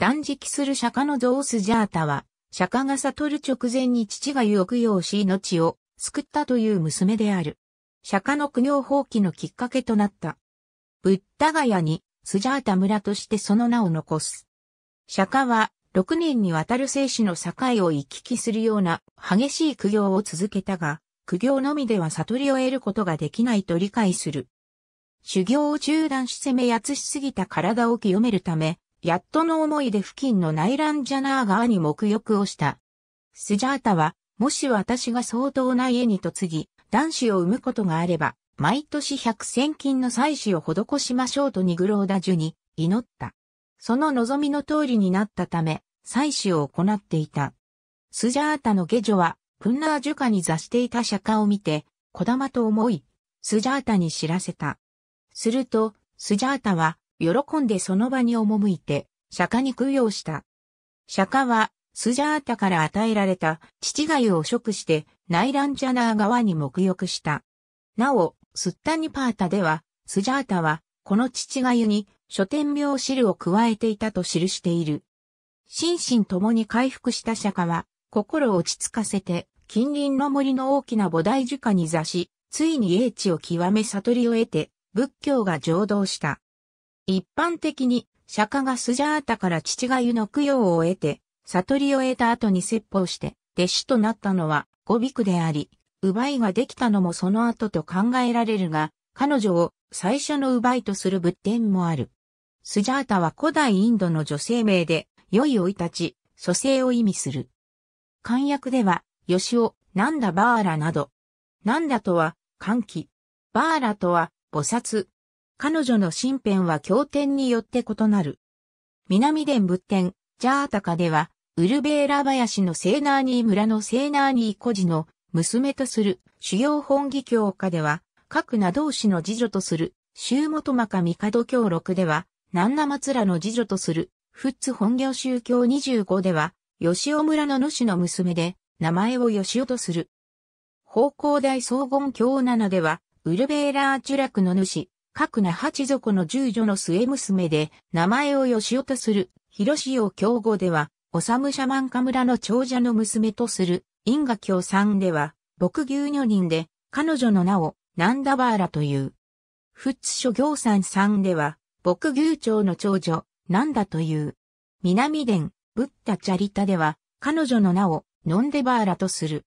断食する釈迦のゾースジャータは、釈迦が悟る直前に父が欲揚し命を救ったという娘である。釈迦の苦行放棄のきっかけとなった。ブッダガヤにスジャータ村としてその名を残す。釈迦は6年にわたる生死の境を行き来するような激しい苦行を続けたが、苦行のみでは悟りを得ることができないと理解する。修行を中断し攻めやつしすぎた体を清めるため、やっとの思いで付近の内乱ジャナー川に沐浴をした。スジャータは、もし私が相当な家に嫁ぎ、男子を産むことがあれば、毎年百千金の祭祀を施しましょうとニグローダジュに祈った。その望みの通りになったため、祭祀を行っていた。スジャータの下女は、プンナージュカに座していた釈迦を見て、小玉と思い、スジャータに知らせた。すると、スジャータは、喜んでその場に赴いて、釈迦に供養した。釈迦は、スジャータから与えられた、父がゆを食して、ナイランジャナー側に沐浴した。なお、スッタニパータでは、スジャータは、この父がゆに、書店病汁を加えていたと記している。心身ともに回復した釈迦は、心を落ち着かせて、近隣の森の大きな菩提樹下に座し、ついに英知を極め悟りを得て、仏教が浄土した。一般的に、釈迦がスジャータから父が湯の供養を得て、悟りを得た後に説法して、弟子となったのは、五ビクであり、奪いができたのもその後と考えられるが、彼女を最初の奪いとする仏典もある。スジャータは古代インドの女性名で、良い生い立ち、蘇生を意味する。漢訳では、シオ、なんだバーラなど。なんだとは、歓喜。バーラとは、菩薩、彼女の身辺は経典によって異なる。南伝仏典、ジャータカでは、ウルベーラ林のセーナーニー村のセーナーニー孤児の娘とする主要本義教科では、各名同士の次女とする、周元間か帝教録では、南那松らの次女とする、ッツ本業宗教25では、吉尾村の主の娘で、名前を吉尾とする。方向大荘厳教7では、ウルベーラーチュラクの主、各那八族の十女の末娘で、名前を吉尾とする、広潮京語では、おさむしゃまんか村の長者の娘とする、因果京んでは、牧牛女人で、彼女の名を、ナンダバーラという。富津諸行山んでは、牧牛長の長女、なんだという。南伝、ブッダチャリタでは、彼女の名を、ノンデバーラとする。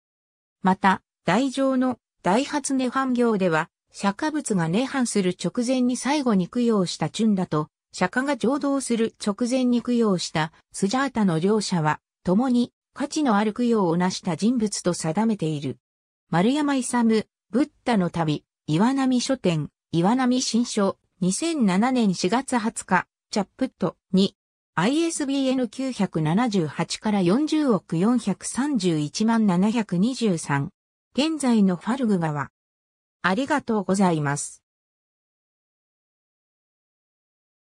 また、大乗の、大発涅槃行では、釈迦仏が涅槃する直前に最後に供養したチュンダと、釈迦が浄土する直前に供養したスジャータの両者は、共に価値のある供養を成した人物と定めている。丸山勇、ブッダの旅、岩波書店、岩波新書、2007年4月20日、チャップット2、ISBN 978から40億431万723。現在のファルグ川。ありがとうございます。